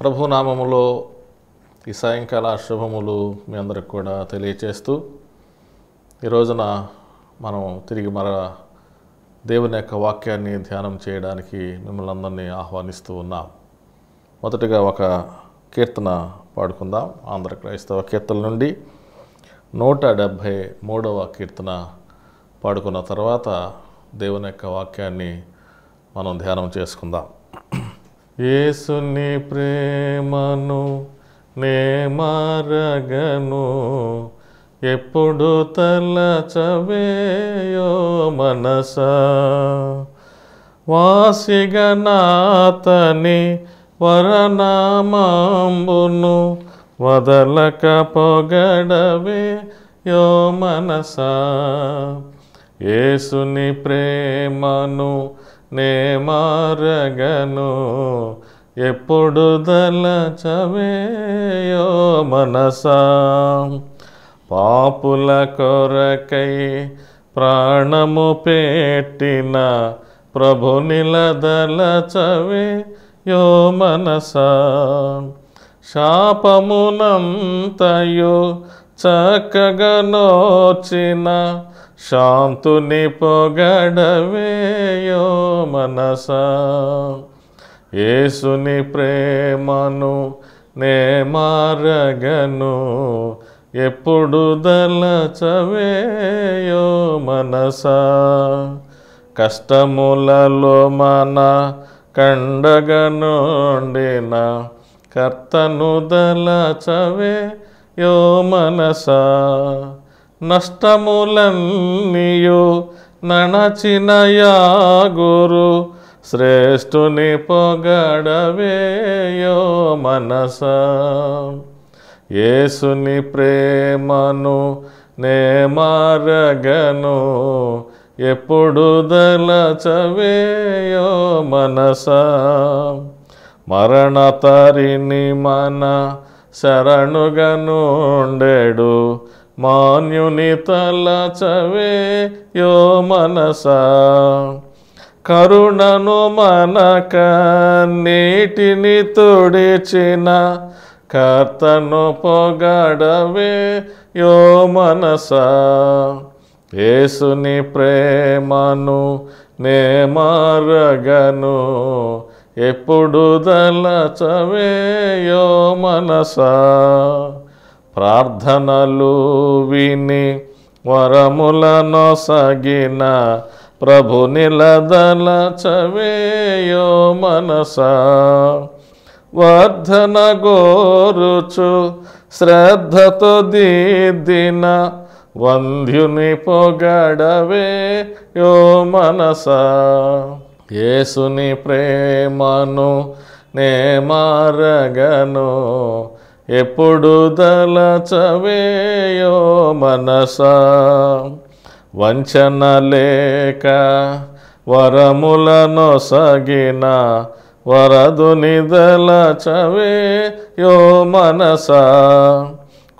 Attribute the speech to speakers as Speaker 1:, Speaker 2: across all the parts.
Speaker 1: ప్రభునామములో ఈ సాయంకాల శుభములు మీ అందరికి కూడా తెలియచేస్తూ ఈ రోజున మనం తిరిగి మన దేవుని యొక్క వాక్యాన్ని ధ్యానం చేయడానికి మిమ్మల్ని అందరినీ ఆహ్వానిస్తూ ఉన్నాం మొదటగా ఒక కీర్తన పాడుకుందాం ఆంధ్ర క్రైస్తవ కీర్తన నుండి నూట డెబ్భై మూడవ కీర్తన పాడుకున్న తర్వాత దేవుని యొక్క వాక్యాన్ని మనం ధ్యానం చేసుకుందాం ఏసుని ప్రేమను నే మారగను ఎప్పుడు చవేయో మనస వాసిగనాతని వరనామాంబును వదలక పొగడవే యో మనసా ఏసుని ప్రేమను నే మారగను ఎప్పుడు దలచవేయో మనసా పాపుల కొరకై ప్రాణము పెట్టిన ప్రభు నిలదలచవే యో మనసా శాపమునంతయో చక్కగా నోచిన శాంతుని పొగడవేయో మనస ఏసుని ప్రేమను నే మారగను ఎప్పుడు దలచవేయో మనస కష్టములలో మన కండగనుండిన కర్తను దలచవే యో మనసా నష్టములన్నీయు నణచిన గురు శ్రేష్ఠుని పొగడవేయో మనస ఏసుని ప్రేమను నే మారగను ఎప్పుడు దలచవేయో మనస తరిని మన శరణుగనుండెడు మాన్యుని తలచవే యో మనస కరుణను మనక నీటిని తుడిచిన కర్తను పొగడవే యో మనస ఏసుని ప్రేమను నే మారగను ఎప్పుడు దళచవే యో మనసా ప్రార్థనలు విని వరములను సగిన ప్రభు నిలదల చవేయో మనస వర్ధన గోరుచు శ్రద్ధతో దీదిన వంధ్యుని పొగడవే యో మనస యేసుని ప్రేమను నే మారగను ఎప్పుడు దలచవేయో మనసా వంచన లేక వరములను సగిన వరదుని దలచవే యో మనసా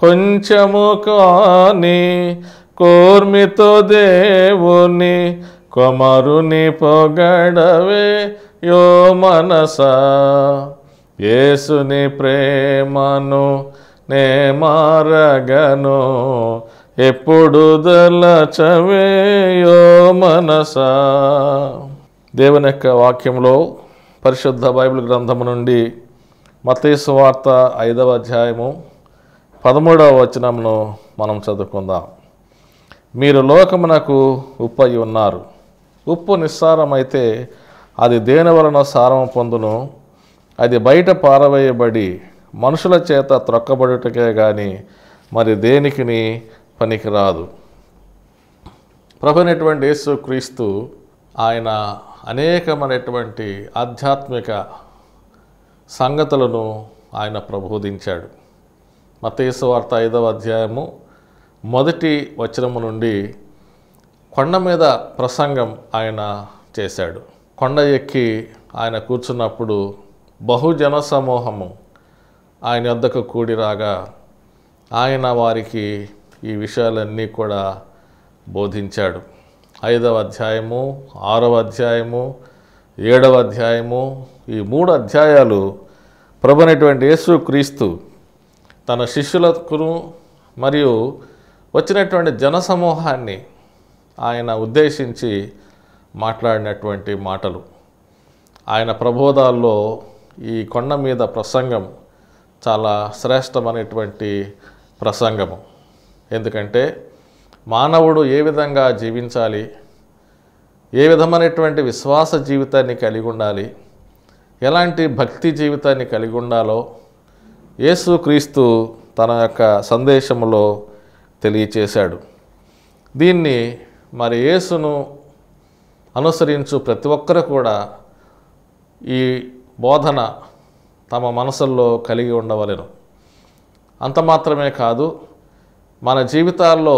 Speaker 1: కొంచెము కాని కోర్మితో దేవుని కొమరుని పొగడవే యో మనసా యేసుని ప్రేమను నే మారగను ఎప్పుడు దలచవేయో మనస దేవుని యొక్క వాక్యంలో పరిశుద్ధ బైబిల్ గ్రంథము నుండి మతేసు వార్త ఐదవ అధ్యాయము పదమూడవ వచనమును మనం చదువుకుందాం మీరు లోకమునకు ఉప్పు అయి ఉన్నారు ఉప్పు నిస్సారమైతే అది దేని వలన సారం పొందును అది బయట పారవేయబడి మనుషుల చేత త్రొక్కబడుటకే కానీ మరి దేనికిని పనికిరాదు ప్రభునటువంటి యేసు క్రీస్తు ఆయన అనేకమైనటువంటి ఆధ్యాత్మిక సంగతులను ఆయన ప్రబోధించాడు మతేసు వార్త ఐదవ అధ్యాయము మొదటి వచనము నుండి కొండ మీద ప్రసంగం ఆయన చేశాడు కొండ ఎక్కి ఆయన కూర్చున్నప్పుడు బహుజన సమూహము ఆయన వద్దకు కూడి రాగా ఆయన వారికి ఈ విషయాలన్నీ కూడా బోధించాడు ఐదవ అధ్యాయము ఆరవ అధ్యాయము ఏడవ అధ్యాయము ఈ మూడు అధ్యాయాలు ప్రభునటువంటి యేసు క్రీస్తు తన శిష్యులకును మరియు వచ్చినటువంటి జనసమూహాన్ని ఆయన ఉద్దేశించి మాట్లాడినటువంటి మాటలు ఆయన ప్రబోధాల్లో ఈ కొండ మీద ప్రసంగం చాలా శ్రేష్టమైనటువంటి ప్రసంగము ఎందుకంటే మానవుడు ఏ విధంగా జీవించాలి ఏ విధమైనటువంటి విశ్వాస జీవితాన్ని కలిగి ఉండాలి ఎలాంటి భక్తి జీవితాన్ని కలిగి ఉండాలో యేసుక్రీస్తు తన యొక్క సందేశంలో తెలియచేశాడు దీన్ని మరి యేసును అనుసరించు ప్రతి ఒక్కరు కూడా ఈ బోధన తమ మనసుల్లో కలిగి ఉండవలను అంత మాత్రమే కాదు మన జీవితాల్లో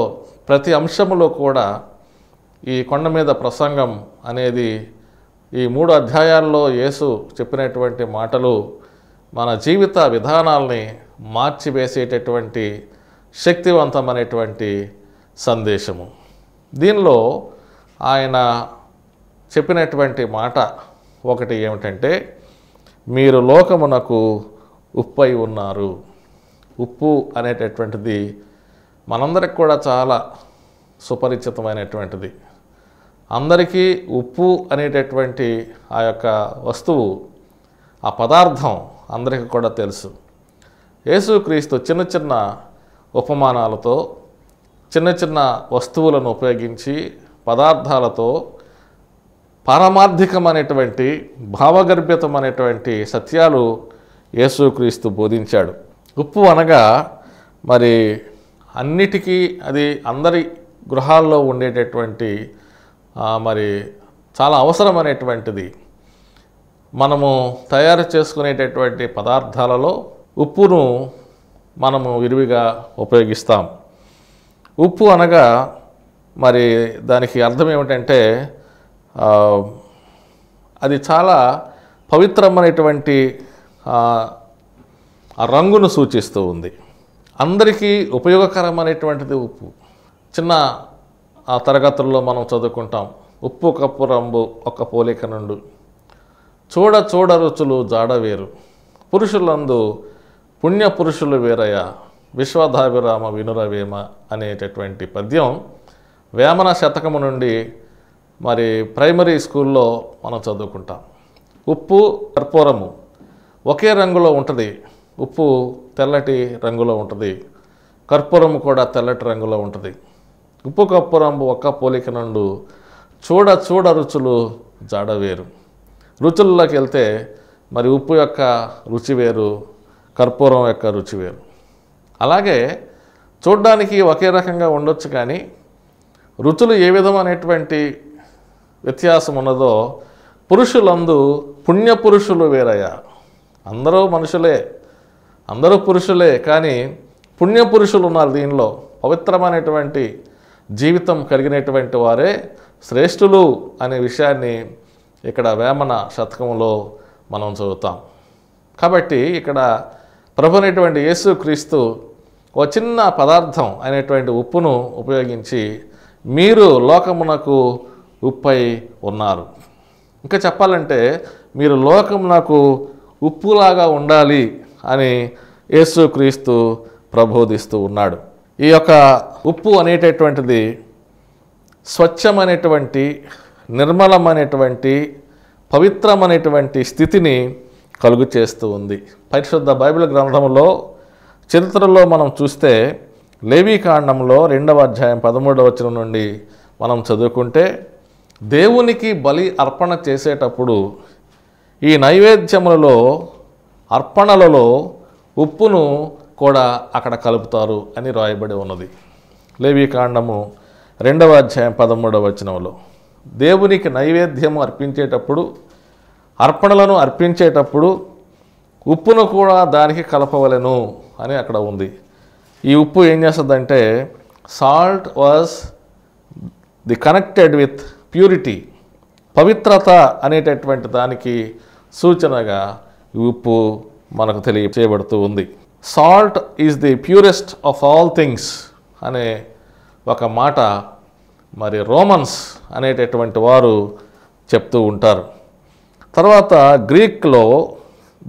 Speaker 1: ప్రతి అంశములో కూడా ఈ కొండ మీద ప్రసంగం అనేది ఈ మూడు అధ్యాయాల్లో యేసు చెప్పినటువంటి మాటలు మన జీవిత విధానాల్ని మార్చివేసేటటువంటి శక్తివంతమైనటువంటి సందేశము దీనిలో ఆయన చెప్పినటువంటి మాట ఒకటి ఏమిటంటే మీరు లోకమునకు ఉప్పై ఉన్నారు ఉప్పు అనేటటువంటిది మనందరికి కూడా చాలా సుపరిచితమైనటువంటిది అందరికీ ఉప్పు అనేటటువంటి ఆ యొక్క వస్తువు ఆ పదార్థం అందరికీ కూడా తెలుసు యేసుక్రీస్తు చిన్న చిన్న ఉపమానాలతో చిన్న చిన్న వస్తువులను ఉపయోగించి పదార్థాలతో పారమార్థికమైనటువంటి భావగర్భితమైనటువంటి సత్యాలు యేసుక్రీస్తు బోధించాడు ఉప్పు అనగా మరి అన్నిటికీ అది అందరి గృహాల్లో ఉండేటటువంటి మరి చాలా అవసరమైనటువంటిది మనము తయారు చేసుకునేటటువంటి పదార్థాలలో ఉప్పును మనము విరివిగా ఉపయోగిస్తాం ఉప్పు అనగా మరి దానికి అర్థం ఏమిటంటే అది చాలా పవిత్రమైనటువంటి రంగును సూచిస్తూ ఉంది అందరికీ ఉపయోగకరమైనటువంటిది ఉప్పు చిన్న తరగతుల్లో మనం చదువుకుంటాం ఉప్పు కప్పు రంబు ఒక పోలిక నుండు చూడ చూడ రుచులు జాడ వేరు పురుషులందు పుణ్య పురుషులు వేరయ విశ్వధాభిరామ వినురవేమ అనేటటువంటి పద్యం వేమన శతకము నుండి మరి ప్రైమరీ స్కూల్లో మనం చదువుకుంటాం ఉప్పు కర్పూరము ఒకే రంగులో ఉంటుంది ఉప్పు తెల్లటి రంగులో ఉంటుంది కర్పూరము కూడా తెల్లటి రంగులో ఉంటుంది ఉప్పు కర్పూరం ఒక్క పోలిక నుండు చూడ చూడ రుచులు జాడ వేరు రుచుల్లోకి వెళ్తే మరి ఉప్పు యొక్క రుచి వేరు కర్పూరం యొక్క రుచి వేరు అలాగే చూడ్డానికి ఒకే రకంగా ఉండొచ్చు కానీ రుచులు ఏ విధమైనటువంటి వ్యత్యాసం ఉన్నదో పురుషులందు పుణ్యపురుషులు వేరయ్యా అందరూ మనుషులే అందరూ పురుషులే కానీ పుణ్యపురుషులు ఉన్నారు దీనిలో పవిత్రమైనటువంటి జీవితం కలిగినటువంటి వారే శ్రేష్ఠులు అనే విషయాన్ని ఇక్కడ వేమన శతకంలో మనం చదువుతాం కాబట్టి ఇక్కడ ప్రభునేటువంటి యేసు క్రీస్తు ఓ చిన్న పదార్థం అనేటువంటి ఉప్పును ఉపయోగించి మీరు లోకమునకు ఉప్పై ఉన్నారు ఇంకా చెప్పాలంటే మీరు లోకం నాకు ఉప్పులాగా ఉండాలి అని యేసుక్రీస్తు ప్రబోధిస్తూ ఉన్నాడు ఈ యొక్క ఉప్పు అనేటటువంటిది స్వచ్ఛమైనటువంటి నిర్మలమైనటువంటి పవిత్రమైనటువంటి స్థితిని కలుగు చేస్తూ ఉంది పరిశుద్ధ బైబిల్ గ్రంథంలో చరిత్రలో మనం చూస్తే లేవీకాండంలో రెండవ అధ్యాయం పదమూడవ వచనం నుండి మనం చదువుకుంటే దేవునికి బలి అర్పణ చేసేటప్పుడు ఈ నైవేద్యములలో అర్పణలలో ఉప్పును కూడా అక్కడ కలుపుతారు అని రాయబడి ఉన్నది లేవీకాండము రెండవ అధ్యాయం పదమూడవ వచనంలో దేవునికి నైవేద్యము అర్పించేటప్పుడు అర్పణలను అర్పించేటప్పుడు ఉప్పును కూడా దానికి కలపవలను అని అక్కడ ఉంది ఈ ఉప్పు ఏం చేస్తుందంటే salt was the connected with purity పవిత్రత అనేటటువంటి దానికి సూచనగా ఉప్పు మనకు తెలియచేయబడుతూ ఉంది salt is the purest of all things అనే ఒక మాట మరి రోమన్స్ అనేటటువంటి వారు చెప్తూ ఉంటారు తర్వాత గ్రీక్లో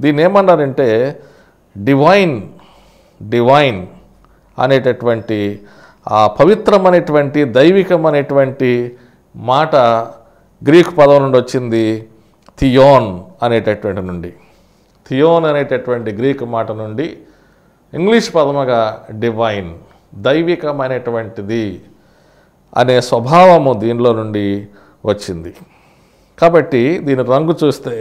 Speaker 1: దీన్ని ఏమన్నారంటే డివైన్ డివైన్ అనేటటువంటి ఆ పవిత్రమైనటువంటి అనేటువంటి మాట గ్రీకు పదం నుండి వచ్చింది థియోన్ అనేటటువంటి నుండి థియోన్ అనేటటువంటి గ్రీకు మాట నుండి ఇంగ్లీష్ పదముగా డివైన్ దైవికమైనటువంటిది అనే స్వభావము దీనిలో నుండి వచ్చింది కాబట్టి దీని రంగు చూస్తే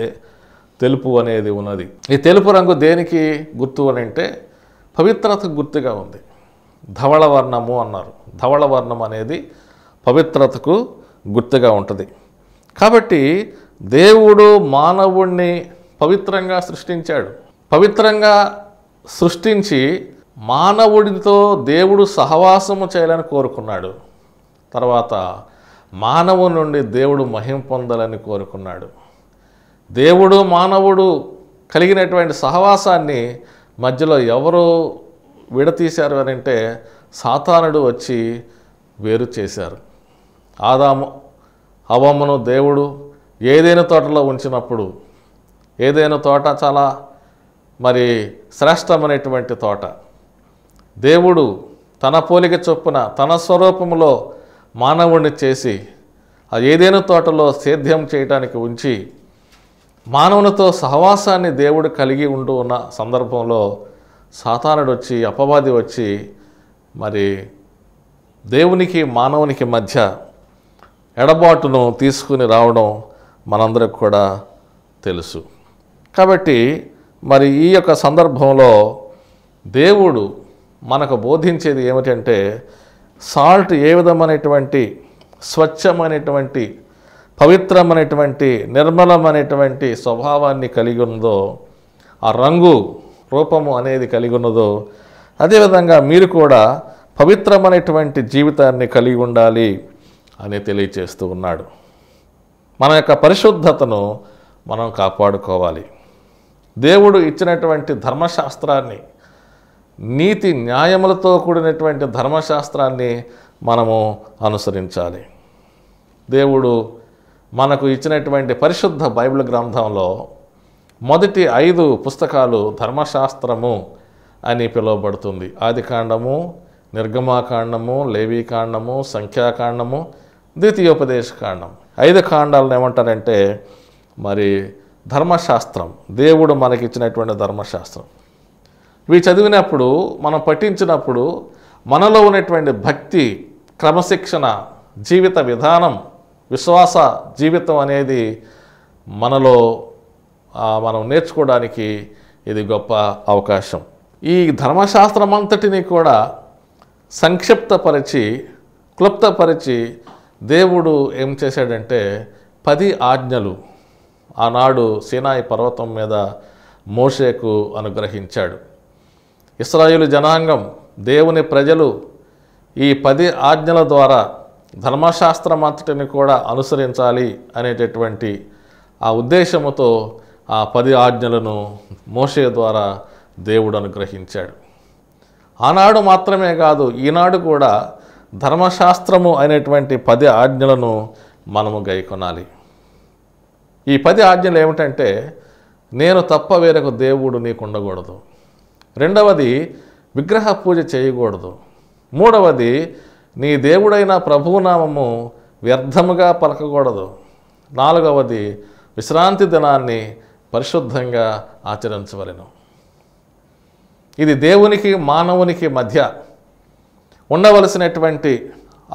Speaker 1: తెలుపు అనేది ఉన్నది ఈ తెలుపు రంగు దేనికి గుర్తు అని అంటే పవిత్రతకు గుర్తుగా ఉంది ధవళవర్ణము అన్నారు ధవళవర్ణం అనేది పవిత్రతకు గుర్తుగా ఉంటుంది కాబట్టి దేవుడు మానవుణ్ణి పవిత్రంగా సృష్టించాడు పవిత్రంగా సృష్టించి మానవుడితో దేవుడు సహవాసము చేయాలని కోరుకున్నాడు తర్వాత మానవు నుండి దేవుడు మహిం పొందాలని కోరుకున్నాడు దేవుడు మానవుడు కలిగినటువంటి సహవాసాన్ని మధ్యలో ఎవరు విడతీశారు అని అంటే సాతానుడు వచ్చి వేరు చేశారు ఆదాము అవమ్మను దేవుడు ఏదైనా తోటలో ఉంచినప్పుడు ఏదైనా తోట చాలా మరి శ్రేష్టమైనటువంటి తోట దేవుడు తన పోలిక చొప్పున తన స్వరూపంలో మానవుణ్ణి చేసి ఆ ఏదైనా తోటలో సేద్యం చేయడానికి ఉంచి మానవునితో సహవాసాన్ని దేవుడు కలిగి ఉండు ఉన్న సందర్భంలో సాతానుడు వచ్చి అపవాది వచ్చి మరి దేవునికి మానవునికి మధ్య ఎడబాటును తీసుకుని రావడం మనందరికి కూడా తెలుసు కాబట్టి మరి ఈ యొక్క సందర్భంలో దేవుడు మనకు బోధించేది ఏమిటంటే సాల్ట్ ఏ విధమైనటువంటి స్వచ్ఛమైనటువంటి పవిత్రమైనటువంటి నిర్మలమైనటువంటి స్వభావాన్ని కలిగి ఉన్నదో ఆ రంగు రూపము అనేది కలిగి ఉన్నదో అదేవిధంగా మీరు కూడా పవిత్రమైనటువంటి జీవితాన్ని కలిగి ఉండాలి అని తెలియచేస్తూ ఉన్నాడు మన యొక్క పరిశుద్ధతను మనం కాపాడుకోవాలి దేవుడు ఇచ్చినటువంటి ధర్మశాస్త్రాన్ని నీతి న్యాయములతో కూడినటువంటి ధర్మశాస్త్రాన్ని మనము అనుసరించాలి దేవుడు మనకు ఇచ్చినటువంటి పరిశుద్ధ బైబిల్ గ్రంథంలో మొదటి ఐదు పుస్తకాలు ధర్మశాస్త్రము అని పిలువబడుతుంది ఆదికాండము నిర్గమాకాండము లేవీకాండము సంఖ్యాకాండము ద్వితీయోపదేశ కాండం ఐదు కాండాలను ఏమంటారంటే మరి ధర్మశాస్త్రం దేవుడు మనకిచ్చినటువంటి ధర్మశాస్త్రం ఇవి చదివినప్పుడు మనం పఠించినప్పుడు మనలో ఉన్నటువంటి భక్తి క్రమశిక్షణ జీవిత విధానం విశ్వాస జీవితం అనేది మనలో మనం నేర్చుకోవడానికి ఇది గొప్ప అవకాశం ఈ ధర్మశాస్త్రం అంతటిని కూడా సంక్షిప్తపరిచి క్లుప్తపరిచి దేవుడు ఏం చేశాడంటే పది ఆజ్ఞలు ఆనాడు సీనాయి పర్వతం మీద మోషేకు అనుగ్రహించాడు ఇస్రాయేలు జనాంగం దేవుని ప్రజలు ఈ పది ఆజ్ఞల ద్వారా ధర్మశాస్త్రం అంతటిని కూడా అనుసరించాలి అనేటటువంటి ఆ ఉద్దేశముతో ఆ పది ఆజ్ఞలను మోసే ద్వారా దేవుడు అనుగ్రహించాడు ఆనాడు మాత్రమే కాదు ఈనాడు కూడా ధర్మశాస్త్రము అనేటువంటి పది ఆజ్ఞలను మనము గైకొనాలి ఈ పది ఆజ్ఞలు ఏమిటంటే నేను తప్ప వేరొక దేవుడు నీకు ఉండకూడదు రెండవది విగ్రహ పూజ చేయకూడదు మూడవది నీ దేవుడైన ప్రభువునామము వ్యర్థముగా పలకకూడదు నాలుగవది విశ్రాంతి దినాన్ని పరిశుద్ధంగా ఆచరించవలను ఇది దేవునికి మానవునికి మధ్య ఉండవలసినటువంటి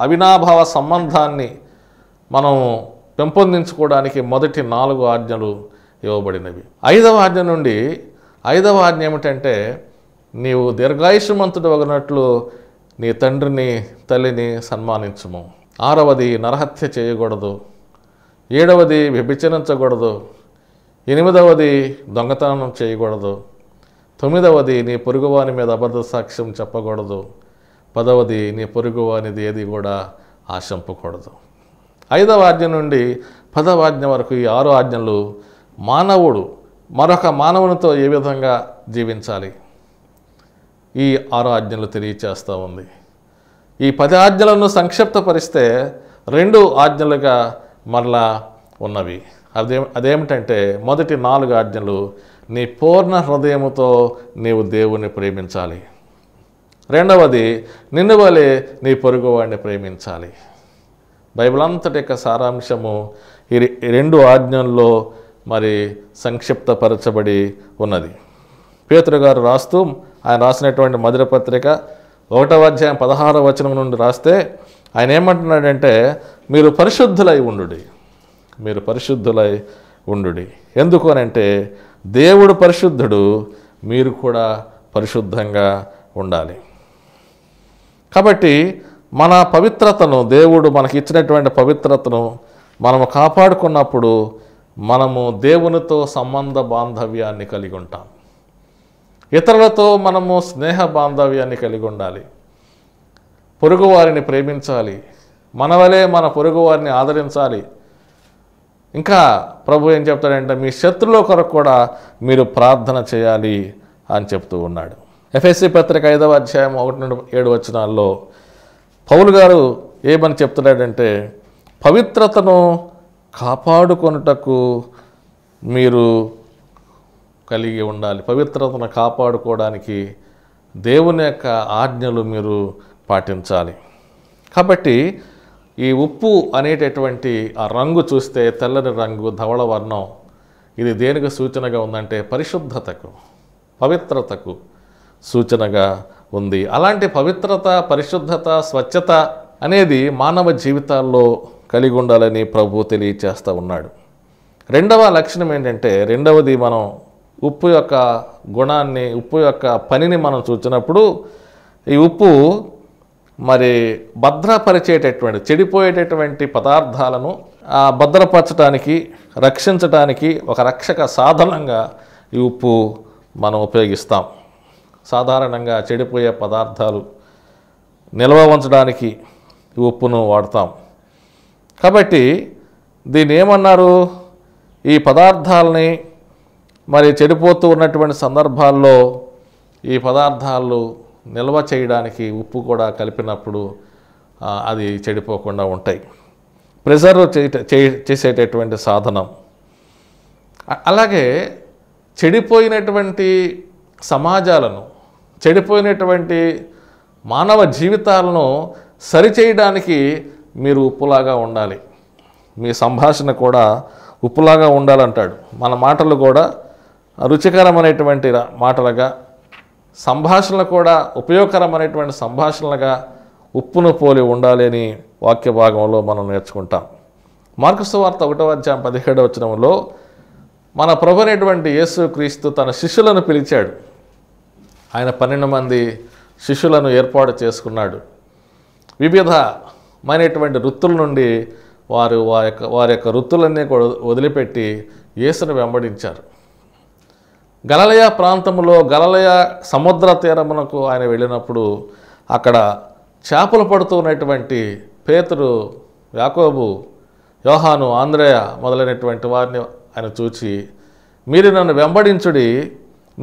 Speaker 1: అవినాభావ సంబంధాన్ని మనం పెంపొందించుకోవడానికి మొదటి నాలుగు ఆజ్ఞలు ఇవ్వబడినవి ఐదవ ఆజ్ఞ నుండి ఐదవ ఆజ్ఞ ఏమిటంటే నీవు దీర్ఘాయుషమంతుడు ఒకనట్లు నీ తండ్రిని తల్లిని సన్మానించము ఆరవది నరహత్య చేయకూడదు ఏడవది విభజనించకూడదు ఎనిమిదవది దొంగతనం చేయకూడదు తొమ్మిదవది నీ పొరుగువాని మీద అబద్ధ సాక్ష్యం చెప్పకూడదు పదవది నీ పొరుగు అనేది ఏది కూడా ఆశంపకూడదు ఐదవ ఆజ్ఞ నుండి పదవ ఆజ్ఞ వరకు ఈ ఆరు ఆజ్ఞలు మానవుడు మరొక మానవునితో ఏ విధంగా జీవించాలి ఈ ఆరు ఆజ్ఞలు తెలియచేస్తూ ఉంది ఈ పది ఆజ్ఞలను సంక్షిప్తపరిస్తే రెండు ఆజ్ఞలుగా మరలా ఉన్నవి అదే అదేమిటంటే మొదటి నాలుగు ఆజ్ఞలు నీ పూర్ణ హృదయముతో నీవు దేవుణ్ణి ప్రేమించాలి రెండవది నిన్ను వలె నీ పొరుగువాడిని ప్రేమించాలి బైబిల్ అంతటి యొక్క సారాంశము ఈ రెండు ఆజ్ఞల్లో మరి సంక్షిప్తపరచబడి ఉన్నది పేతురు గారు రాస్తూ ఆయన రాసినటువంటి మధుర పత్రిక ఒకటవ అధ్యాయం పదహార వచనం నుండి రాస్తే ఆయన ఏమంటున్నాడంటే మీరు పరిశుద్ధులై ఉండు మీరు పరిశుద్ధులై ఉండు ఎందుకు అంటే దేవుడు పరిశుద్ధుడు మీరు కూడా పరిశుద్ధంగా ఉండాలి కాబట్టి మన పవిత్రతను దేవుడు మనకి ఇచ్చినటువంటి పవిత్రతను మనము కాపాడుకున్నప్పుడు మనము దేవునితో సంబంధ బాంధవ్యాన్ని కలిగి ఉంటాం ఇతరులతో మనము స్నేహ బాంధవ్యాన్ని కలిగి ఉండాలి పొరుగువారిని ప్రేమించాలి మనవలే మన పొరుగువారిని ఆదరించాలి ఇంకా ప్రభు ఏం చెప్తాడంటే మీ శత్రువుల కొరకు కూడా మీరు ప్రార్థన చేయాలి అని చెప్తూ ఉన్నాడు ఎఫ్ఎస్సి పత్రిక ఐదవ అధ్యాయం ఒకటి నుండి ఏడు వచనాల్లో పౌలు గారు ఏమని చెప్తున్నాడంటే పవిత్రతను కాపాడుకొనుటకు మీరు కలిగి ఉండాలి పవిత్రతను కాపాడుకోవడానికి దేవుని యొక్క ఆజ్ఞలు మీరు పాటించాలి కాబట్టి ఈ ఉప్పు అనేటటువంటి ఆ రంగు చూస్తే తెల్లని రంగు ధవళ వర్ణం ఇది దేనికి సూచనగా ఉందంటే పరిశుద్ధతకు పవిత్రతకు సూచనగా ఉంది అలాంటి పవిత్రత పరిశుద్ధత స్వచ్ఛత అనేది మానవ జీవితాల్లో కలిగి ఉండాలని ప్రభు తెలియచేస్తూ ఉన్నాడు రెండవ లక్షణం ఏంటంటే రెండవది మనం ఉప్పు యొక్క గుణాన్ని ఉప్పు యొక్క పనిని మనం చూసినప్పుడు ఈ ఉప్పు మరి భద్రపరిచేటటువంటి చెడిపోయేటటువంటి పదార్థాలను భద్రపరచడానికి రక్షించడానికి ఒక రక్షక సాధనంగా ఈ ఉప్పు మనం ఉపయోగిస్తాం సాధారణంగా చెడిపోయే పదార్థాలు నిల్వ ఉంచడానికి ఉప్పును వాడతాం కాబట్టి దీన్ని ఏమన్నారు ఈ పదార్థాలని మరి చెడిపోతూ ఉన్నటువంటి సందర్భాల్లో ఈ పదార్థాలు నిల్వ చేయడానికి ఉప్పు కూడా కలిపినప్పుడు అది చెడిపోకుండా ఉంటాయి ప్రిజర్వ్ చేసేటటువంటి సాధనం అలాగే చెడిపోయినటువంటి సమాజాలను చెడిపోయినటువంటి మానవ జీవితాలను సరిచేయడానికి మీరు ఉప్పులాగా ఉండాలి మీ సంభాషణ కూడా ఉప్పులాగా ఉండాలంటాడు మన మాటలు కూడా రుచికరమైనటువంటి మాటలుగా సంభాషణలు కూడా ఉపయోగకరమైనటువంటి సంభాషణలుగా ఉప్పును పోలి ఉండాలి అని వాక్య భాగంలో మనం నేర్చుకుంటాం మార్కుసు వార్త ఒకటో అధ్యాయం పదిహేడవచనంలో మన ప్రభు అనేటువంటి యేసు క్రీస్తు తన శిష్యులను పిలిచాడు ఆయన పన్నెండు మంది శిష్యులను ఏర్పాటు చేసుకున్నాడు వివిధమైనటువంటి వృత్తుల నుండి వారు వారి యొక్క వారి యొక్క వృత్తులన్నీ వదిలిపెట్టి యేసును వెంబడించారు గలలయ ప్రాంతంలో గలలయ సముద్ర తీరమునకు ఆయన వెళ్ళినప్పుడు అక్కడ చేపలు పడుతున్నటువంటి పేతురు యాకోబు యోహాను ఆంధ్రయ మొదలైనటువంటి వారిని ఆయన చూచి మీరు నన్ను వెంబడించుడి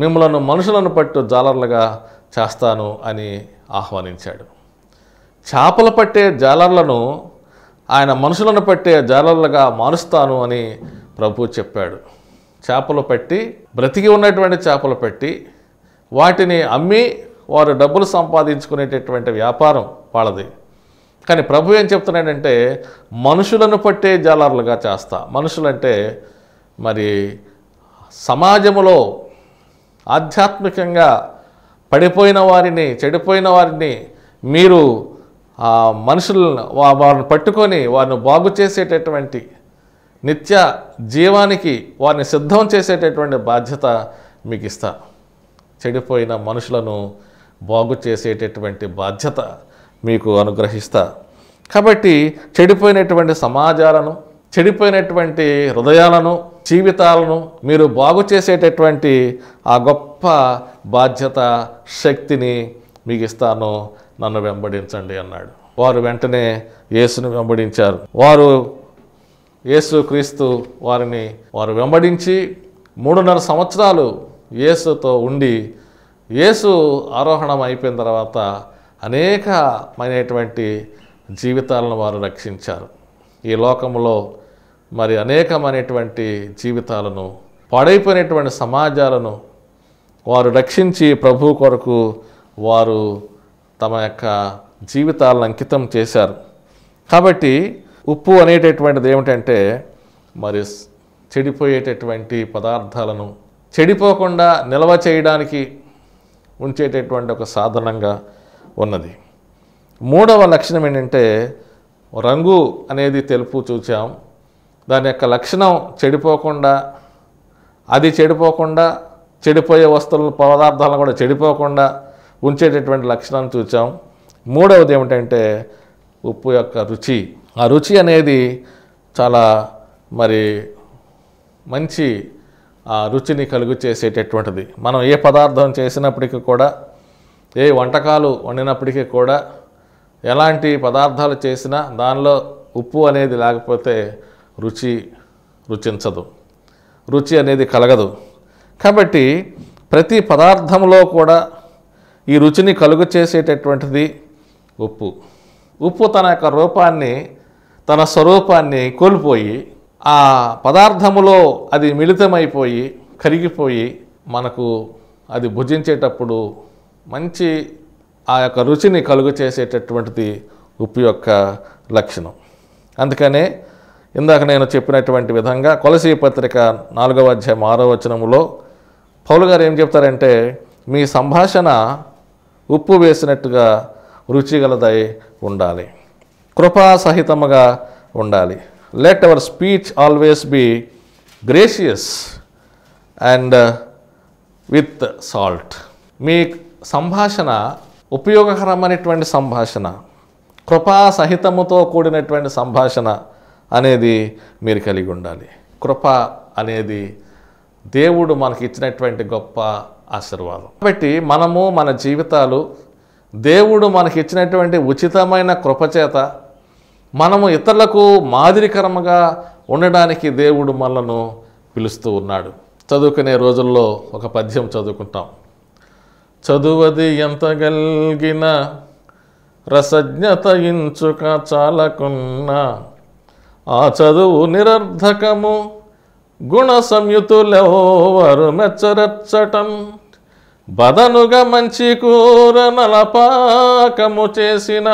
Speaker 1: మిమ్మలను మనుషులను పట్టు జాలర్లుగా చేస్తాను అని ఆహ్వానించాడు చేపలు పట్టే జాలర్లను ఆయన మనుషులను పట్టే జాలర్లుగా మారుస్తాను అని ప్రభు చెప్పాడు చేపలు పట్టి బ్రతికి ఉన్నటువంటి చేపలు పట్టి వాటిని అమ్మి వారు డబ్బులు సంపాదించుకునేటటువంటి వ్యాపారం వాళ్ళది కానీ ప్రభు ఏం చెప్తున్నాడంటే మనుషులను పట్టే జాలర్లుగా చేస్తా మనుషులంటే మరి సమాజంలో ఆధ్యాత్మికంగా పడిపోయిన వారిని చెడిపోయిన వారిని మీరు మనుషులను వారిని పట్టుకొని వారిని బాగు చేసేటటువంటి నిత్య జీవానికి వారిని సిద్ధం చేసేటటువంటి బాధ్యత మీకు ఇస్తా చెడిపోయిన మనుషులను బాగు చేసేటటువంటి బాధ్యత మీకు అనుగ్రహిస్తా కాబట్టి చెడిపోయినటువంటి సమాజాలను చెడిపోయినటువంటి హృదయాలను జీవితాలను మీరు బాగు చేసేటటువంటి ఆ గొప్ప బాధ్యత శక్తిని మీకు ఇస్తాను నన్ను వెంబడించండి అన్నాడు వారు వెంటనే యేసును వెంబడించారు వారు యేసు క్రీస్తు వారిని వారు వెంబడించి మూడున్నర సంవత్సరాలు యేసుతో ఉండి యేసు ఆరోహణం అయిపోయిన తర్వాత అనేకమైనటువంటి జీవితాలను వారు రక్షించారు ఈ లోకంలో మరి అనేకమైనటువంటి జీవితాలను పాడైపోయినటువంటి సమాజాలను వారు రక్షించి ప్రభు కొరకు వారు తమ యొక్క జీవితాలను అంకితం చేశారు కాబట్టి ఉప్పు అనేటటువంటిది ఏమిటంటే మరి చెడిపోయేటటువంటి పదార్థాలను చెడిపోకుండా నిల్వ చేయడానికి ఉంచేటటువంటి ఒక సాధనంగా ఉన్నది మూడవ లక్షణం ఏంటంటే రంగు అనేది తెలుపు చూచాం దాని యొక్క లక్షణం చెడిపోకుండా అది చెడిపోకుండా చెడిపోయే వస్తువులు పదార్థాలను కూడా చెడిపోకుండా ఉంచేటటువంటి లక్షణాన్ని చూచాం మూడవది ఏమిటంటే ఉప్పు యొక్క రుచి ఆ రుచి అనేది చాలా మరి మంచి ఆ రుచిని కలుగు చేసేటటువంటిది మనం ఏ పదార్థం చేసినప్పటికీ కూడా ఏ వంటకాలు వండినప్పటికీ కూడా ఎలాంటి పదార్థాలు చేసినా దానిలో ఉప్పు అనేది లేకపోతే రుచి రుచించదు రుచి అనేది కలగదు కాబట్టి ప్రతి పదార్థంలో కూడా ఈ రుచిని కలుగు చేసేటటువంటిది ఉప్పు ఉప్పు తన యొక్క రూపాన్ని తన స్వరూపాన్ని కోల్పోయి ఆ పదార్థములో అది మిళితమైపోయి కరిగిపోయి మనకు అది భుజించేటప్పుడు మంచి ఆ యొక్క రుచిని కలుగు చేసేటటువంటిది ఉప్పు యొక్క లక్షణం అందుకనే ఇందాక నేను చెప్పినటువంటి విధంగా కొలసీ పత్రిక నాలుగవ అధ్యాయం ఆరో వచనంలో పౌలు గారు ఏం చెప్తారంటే మీ సంభాషణ ఉప్పు వేసినట్టుగా రుచిగలదై ఉండాలి కృపా సహితముగా ఉండాలి let our speech always be gracious and with salt మీ సంభాషణ ఉపయోగకరమైనటువంటి సంభాషణ కృపా సహితముతో కూడినటువంటి సంభాషణ అనేది మీరు కలిగి ఉండాలి కృప అనేది దేవుడు మనకి ఇచ్చినటువంటి గొప్ప ఆశీర్వాదం కాబట్టి మనము మన జీవితాలు దేవుడు మనకి ఇచ్చినటువంటి ఉచితమైన కృపచేత మనము ఇతరులకు మాదిరికరముగా ఉండడానికి దేవుడు మనను పిలుస్తూ ఉన్నాడు చదువుకునే రోజుల్లో ఒక పద్యం చదువుకుంటాం చదువది ఎంత గల్గిన రసజ్ఞత ఇంచుక చాలకున్నా ఆ చదువు నిరర్ధకము గుణ సంయుతులెవరు మెచ్చరచ్చటం బదనుగా మంచి కూర నలపాకము చేసిన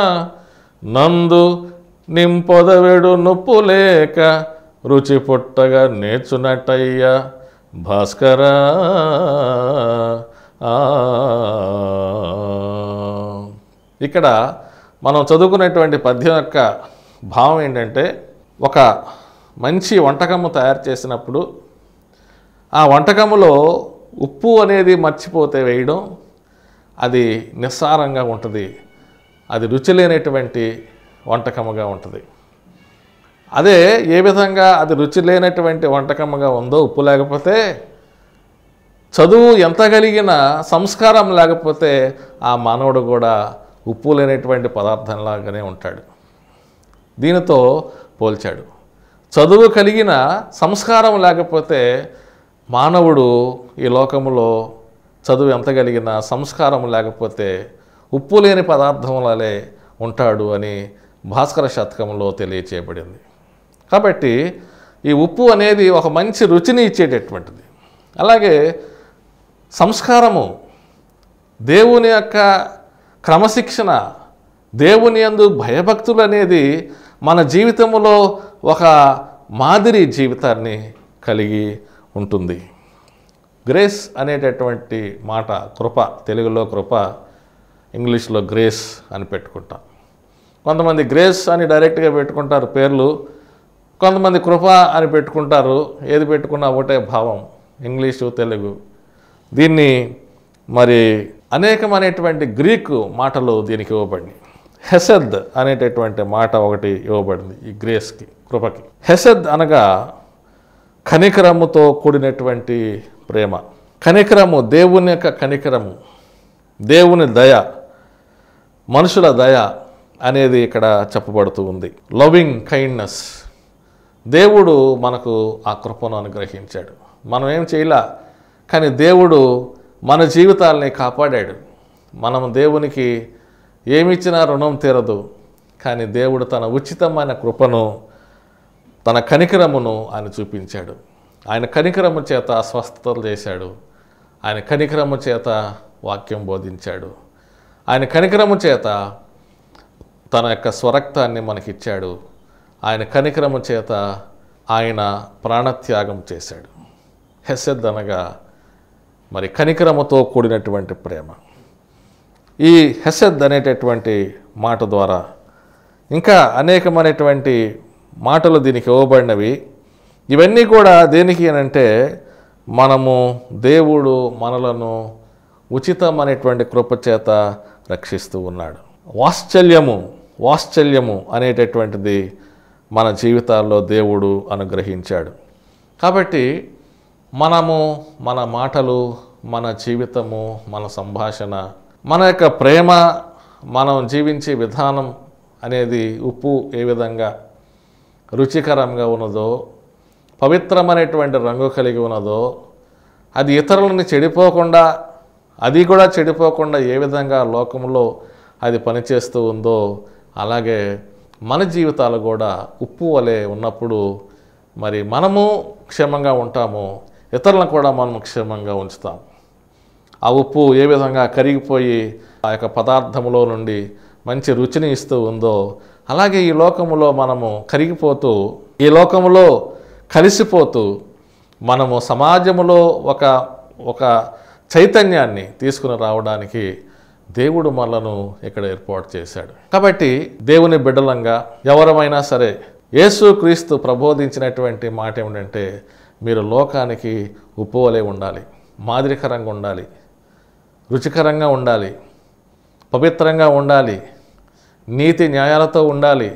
Speaker 1: నందు నింపొదవెడు నొప్పు లేక రుచి పుట్టగా నేర్చునట్టయ్యా భాస్కరా ఇక్కడ మనం చదువుకునేటువంటి పద్యం యొక్క భావం ఏంటంటే ఒక మంచి వంటకము తయారు చేసినప్పుడు ఆ వంటకములో ఉప్పు అనేది మర్చిపోతే వేయడం అది నిస్సారంగా ఉంటుంది అది రుచి లేనటువంటి వంటకముగా ఉంటుంది అదే ఏ విధంగా అది రుచి లేనటువంటి వంటకముగా ఉందో ఉప్పు లేకపోతే చదువు ఎంత కలిగిన సంస్కారం లేకపోతే ఆ మానవుడు కూడా ఉప్పు లేనటువంటి పదార్థంలాగానే ఉంటాడు దీనితో పోల్చాడు చదువు కలిగిన సంస్కారం లేకపోతే మానవుడు ఈ లోకంలో చదువు ఎంత కలిగినా సంస్కారం లేకపోతే ఉప్పు లేని పదార్థములలే ఉంటాడు అని భాస్కర శతకంలో తెలియచేయబడింది కాబట్టి ఈ ఉప్పు అనేది ఒక మంచి రుచిని ఇచ్చేటటువంటిది అలాగే సంస్కారము దేవుని యొక్క క్రమశిక్షణ దేవుని అందు భయభక్తులు అనేది మన జీవితంలో ఒక మాదిరి జీవితాన్ని కలిగి ఉంటుంది గ్రేస్ అనేటటువంటి మాట కృప తెలుగులో కృప ఇంగ్లీష్లో గ్రేస్ అని పెట్టుకుంటాం కొంతమంది గ్రేస్ అని డైరెక్ట్గా పెట్టుకుంటారు పేర్లు కొంతమంది కృప అని పెట్టుకుంటారు ఏది పెట్టుకున్నా ఒకటే భావం ఇంగ్లీషు తెలుగు దీన్ని మరి అనేకమైనటువంటి గ్రీకు మాటలు దీనికి ఇవ్వబడినాయి హెసద్ అనేటటువంటి మాట ఒకటి ఇవ్వబడింది ఈ గ్రేస్కి కృపకి హెసద్ అనగా కనికరముతో కూడినటువంటి ప్రేమ కనికరము దేవుని యొక్క కనికరము దేవుని దయ మనుషుల దయ అనేది ఇక్కడ చెప్పబడుతూ ఉంది లవింగ్ కైండ్నెస్ దేవుడు మనకు ఆ కృపను అనుగ్రహించాడు మనం ఏం చేయలే కానీ దేవుడు మన జీవితాలని కాపాడాడు మనం దేవునికి ఏమిచ్చినా రుణం తీరదు కానీ దేవుడు తన ఉచితమైన కృపను తన కనికరమును ఆయన చూపించాడు ఆయన కనికరము చేత స్వస్థతలు చేశాడు ఆయన కనికరము చేత వాక్యం బోధించాడు ఆయన కనికరము చేత తన యొక్క స్వరక్తాన్ని మనకిచ్చాడు ఆయన కనికరము చేత ఆయన ప్రాణత్యాగం చేశాడు హెసెద్ అనగా మరి కనికరముతో కూడినటువంటి ప్రేమ ఈ హెసద్ అనేటటువంటి మాట ద్వారా ఇంకా అనేకమైనటువంటి మాటలు దీనికి ఇవ్వబడినవి ఇవన్నీ కూడా దేనికి అనంటే మనము దేవుడు మనలను ఉచితమైనటువంటి కృపచేత రక్షిస్తూ ఉన్నాడు వాశ్చల్యము వాశ్చల్యము అనేటటువంటిది మన జీవితాల్లో దేవుడు అనుగ్రహించాడు కాబట్టి మనము మన మాటలు మన జీవితము మన సంభాషణ మన యొక్క ప్రేమ మనం జీవించే విధానం అనేది ఉప్పు ఏ విధంగా రుచికరంగా ఉన్నదో పవిత్రమైనటువంటి రంగు కలిగి ఉన్నదో అది ఇతరులని చెడిపోకుండా అది కూడా చెడిపోకుండా ఏ విధంగా లోకంలో అది పనిచేస్తూ ఉందో అలాగే మన జీవితాలు కూడా ఉప్పు వలె ఉన్నప్పుడు మరి మనము క్షేమంగా ఉంటాము ఇతరులను కూడా మనం క్షేమంగా ఉంచుతాము ఆ ఉప్పు ఏ విధంగా కరిగిపోయి ఆ యొక్క పదార్థములో నుండి మంచి రుచిని ఇస్తూ ఉందో అలాగే ఈ లోకములో మనము కరిగిపోతూ ఈ లోకములో కలిసిపోతూ మనము సమాజములో ఒక ఒక చైతన్యాన్ని తీసుకుని రావడానికి దేవుడు మనను ఇక్కడ ఏర్పాటు చేశాడు కాబట్టి దేవుని బిడ్డలంగా ఎవరమైనా సరే క్రీస్తు ప్రబోధించినటువంటి మాట ఏమిటంటే మీరు లోకానికి ఉప్పువలే ఉండాలి మాదిరికరంగా ఉండాలి రుచికరంగా ఉండాలి పవిత్రంగా ఉండాలి నీతి న్యాయాలతో ఉండాలి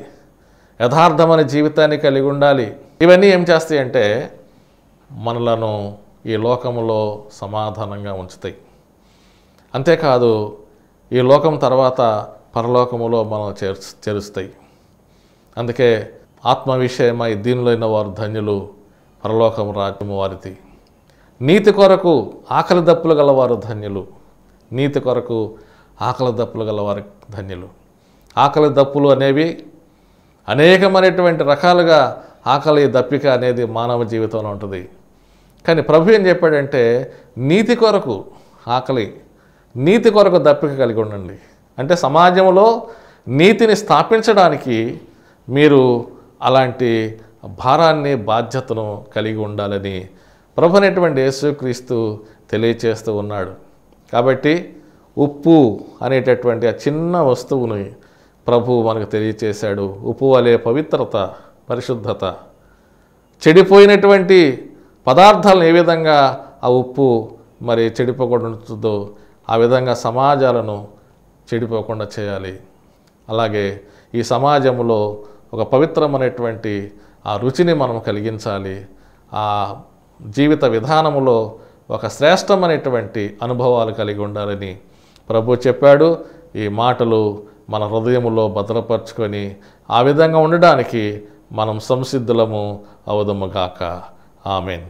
Speaker 1: యథార్థమైన జీవితాన్ని కలిగి ఉండాలి ఇవన్నీ ఏం చేస్తాయంటే మనలను ఈ లోకంలో సమాధానంగా ఉంచుతాయి అంతేకాదు ఈ లోకం తర్వాత పరలోకములో మనం చేరు చేరుస్తాయి అందుకే ఆత్మ విషయమై దీనిలోని వారు ధన్యులు పరలోకం రాజ్యము వారిది నీతి కొరకు ఆకలి దప్పులు గలవారు ధన్యులు నీతి కొరకు ఆకలి దప్పులు గల వారి ధన్యులు ఆకలి దప్పులు అనేవి అనేకమైనటువంటి రకాలుగా ఆకలి దప్పిక అనేది మానవ జీవితంలో ఉంటుంది కానీ ప్రభు ఏం చెప్పాడంటే నీతి కొరకు ఆకలి నీతి కొరకు దప్పిక కలిగి ఉండండి అంటే సమాజంలో నీతిని స్థాపించడానికి మీరు అలాంటి భారాన్ని బాధ్యతను కలిగి ఉండాలని ప్రభు అనేటువంటి యేసుక్రీస్తు తెలియచేస్తూ ఉన్నాడు కాబట్టి ఉప్పు అనేటటువంటి ఆ చిన్న వస్తువుని ప్రభువు మనకు తెలియచేశాడు ఉప్పు వలె పవిత్రత పరిశుద్ధత చెడిపోయినటువంటి పదార్థాలను ఏ విధంగా ఆ ఉప్పు మరి చెడిపోకుండా ఉంటుందో ఆ విధంగా సమాజాలను చెడిపోకుండా చేయాలి అలాగే ఈ సమాజంలో ఒక పవిత్రమైనటువంటి ఆ రుచిని మనం కలిగించాలి ఆ జీవిత విధానంలో ఒక శ్రేష్టమైనటువంటి అనుభవాలు కలిగి ఉండాలని ప్రభు చెప్పాడు ఈ మాటలు మన హృదయంలో భద్రపరచుకొని ఆ విధంగా ఉండడానికి మనం సంసిద్ధులము గాక ఆమెన్